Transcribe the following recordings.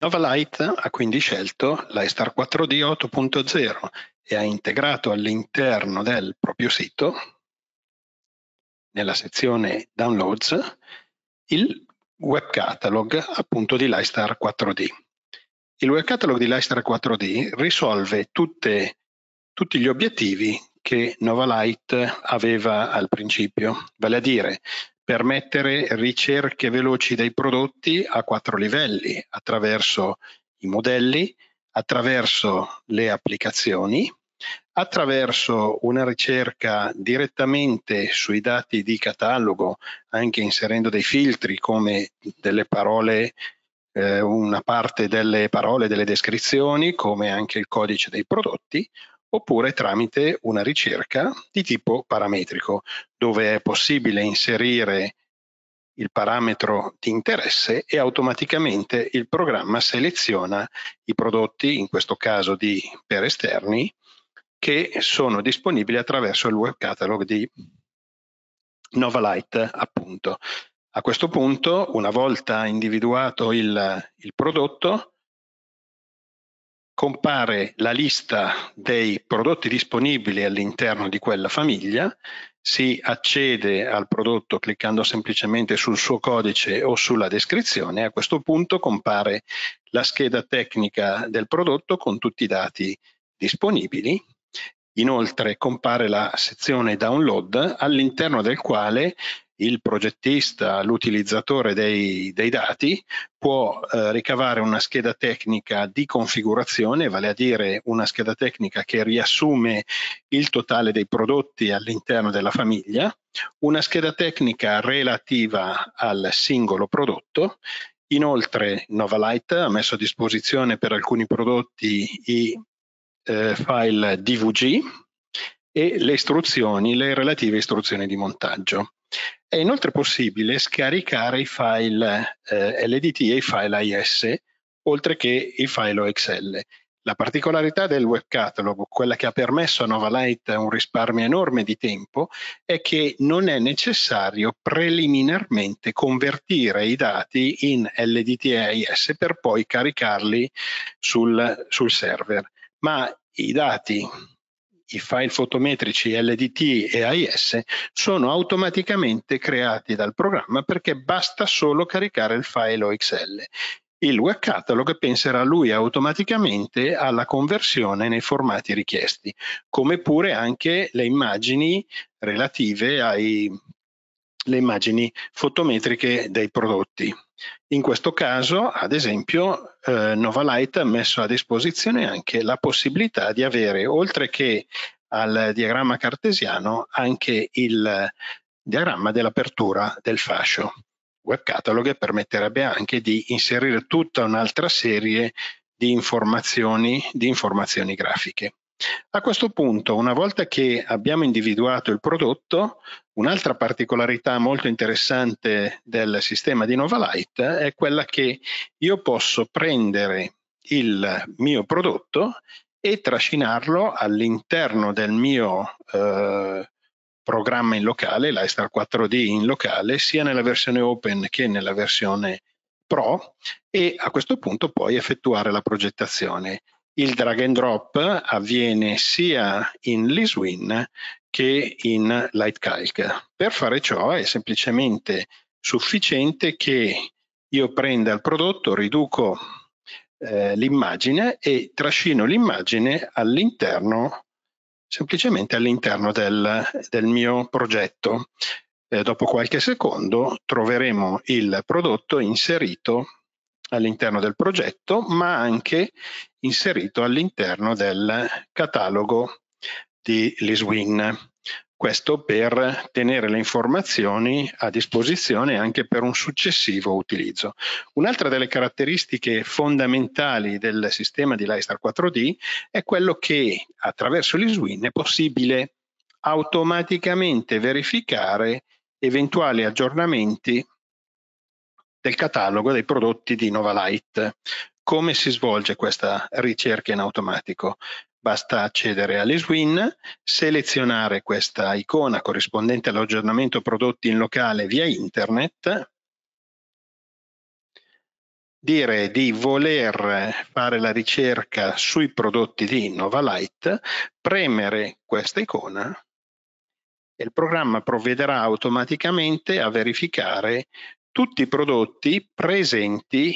Nova Novalight ha quindi scelto l'iStar 4D 8.0 e ha integrato all'interno del proprio sito, nella sezione Downloads, il web catalog appunto di l'iStar 4D. Il web catalog di l'iStar 4D risolve tutte, tutti gli obiettivi che Nova Novalight aveva al principio, vale a dire permettere ricerche veloci dei prodotti a quattro livelli, attraverso i modelli, attraverso le applicazioni, attraverso una ricerca direttamente sui dati di catalogo, anche inserendo dei filtri come delle parole eh, una parte delle parole, delle descrizioni, come anche il codice dei prodotti, oppure tramite una ricerca di tipo parametrico, dove è possibile inserire il parametro di interesse e automaticamente il programma seleziona i prodotti, in questo caso di per esterni, che sono disponibili attraverso il web catalog di Novalite, appunto. A questo punto, una volta individuato il, il prodotto, compare la lista dei prodotti disponibili all'interno di quella famiglia, si accede al prodotto cliccando semplicemente sul suo codice o sulla descrizione, a questo punto compare la scheda tecnica del prodotto con tutti i dati disponibili. Inoltre compare la sezione download all'interno del quale il progettista, l'utilizzatore dei, dei dati può eh, ricavare una scheda tecnica di configurazione, vale a dire una scheda tecnica che riassume il totale dei prodotti all'interno della famiglia, una scheda tecnica relativa al singolo prodotto Inoltre Novalite ha messo a disposizione per alcuni prodotti i eh, file DVG e le istruzioni, le relative istruzioni di montaggio. È inoltre possibile scaricare i file eh, LDT e i file IS, oltre che i file OXL. La particolarità del web catalog, quella che ha permesso a Novalight un risparmio enorme di tempo, è che non è necessario preliminarmente convertire i dati in LDT e IS per poi caricarli sul, sul server, ma i dati i file fotometrici LDT e AIS sono automaticamente creati dal programma perché basta solo caricare il file OXL. Il web catalog penserà lui automaticamente alla conversione nei formati richiesti, come pure anche le immagini relative ai le immagini fotometriche dei prodotti. In questo caso, ad esempio, eh, Novalight ha messo a disposizione anche la possibilità di avere, oltre che al diagramma cartesiano, anche il diagramma dell'apertura del fascio. Web Catalog permetterebbe anche di inserire tutta un'altra serie di informazioni, di informazioni grafiche. A questo punto, una volta che abbiamo individuato il prodotto, un'altra particolarità molto interessante del sistema di Novalite è quella che io posso prendere il mio prodotto e trascinarlo all'interno del mio eh, programma in locale, l'Aistar 4D in locale, sia nella versione open che nella versione pro e a questo punto poi effettuare la progettazione il drag and drop avviene sia in Liswin che in LightCalc. Per fare ciò è semplicemente sufficiente che io prenda il prodotto, riduco eh, l'immagine e trascino l'immagine all'interno, semplicemente all'interno del, del mio progetto. Eh, dopo qualche secondo troveremo il prodotto inserito all'interno del progetto, ma anche inserito all'interno del catalogo di LISWIN. Questo per tenere le informazioni a disposizione anche per un successivo utilizzo. Un'altra delle caratteristiche fondamentali del sistema di LiStar 4D è quello che attraverso l'ISWIN è possibile automaticamente verificare eventuali aggiornamenti del catalogo dei prodotti di Novalite. Come si svolge questa ricerca in automatico? Basta accedere all'ISWIN, selezionare questa icona corrispondente all'aggiornamento prodotti in locale via internet, dire di voler fare la ricerca sui prodotti di Novalite, premere questa icona e il programma provvederà automaticamente a verificare tutti i prodotti presenti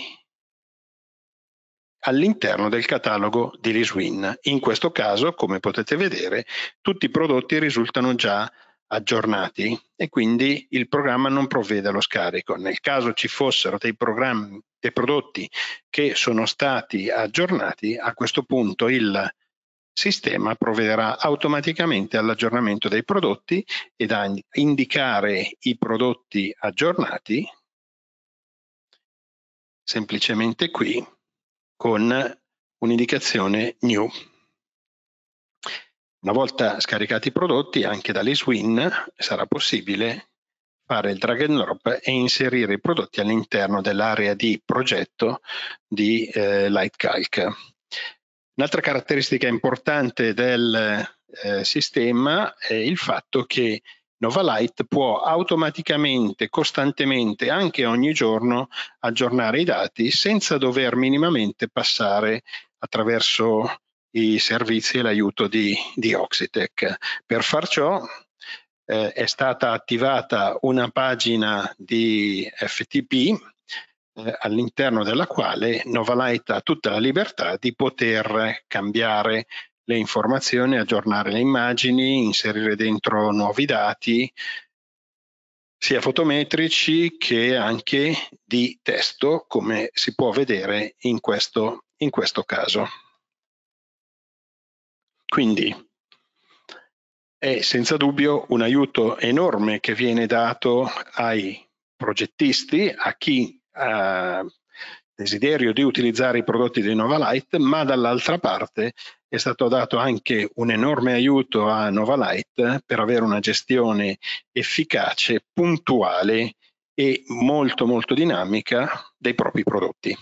all'interno del catalogo di Liswin. In questo caso, come potete vedere, tutti i prodotti risultano già aggiornati e quindi il programma non provvede allo scarico. Nel caso ci fossero dei, dei prodotti che sono stati aggiornati, a questo punto il sistema provvederà automaticamente all'aggiornamento dei prodotti ed a indicare i prodotti aggiornati semplicemente qui con un'indicazione new. Una volta scaricati i prodotti, anche dall'ISWIN sarà possibile fare il drag and drop e inserire i prodotti all'interno dell'area di progetto di eh, Lightcalc. Un'altra caratteristica importante del eh, sistema è il fatto che Novalight può automaticamente, costantemente, anche ogni giorno, aggiornare i dati senza dover minimamente passare attraverso i servizi e l'aiuto di, di Oxitec. Per far ciò eh, è stata attivata una pagina di FTP eh, all'interno della quale Novalight ha tutta la libertà di poter cambiare le informazioni, aggiornare le immagini, inserire dentro nuovi dati, sia fotometrici che anche di testo, come si può vedere in questo, in questo caso. Quindi è senza dubbio un aiuto enorme che viene dato ai progettisti, a chi ha desiderio di utilizzare i prodotti di Nova Novalight, ma dall'altra parte è stato dato anche un enorme aiuto a Novalight per avere una gestione efficace, puntuale e molto molto dinamica dei propri prodotti.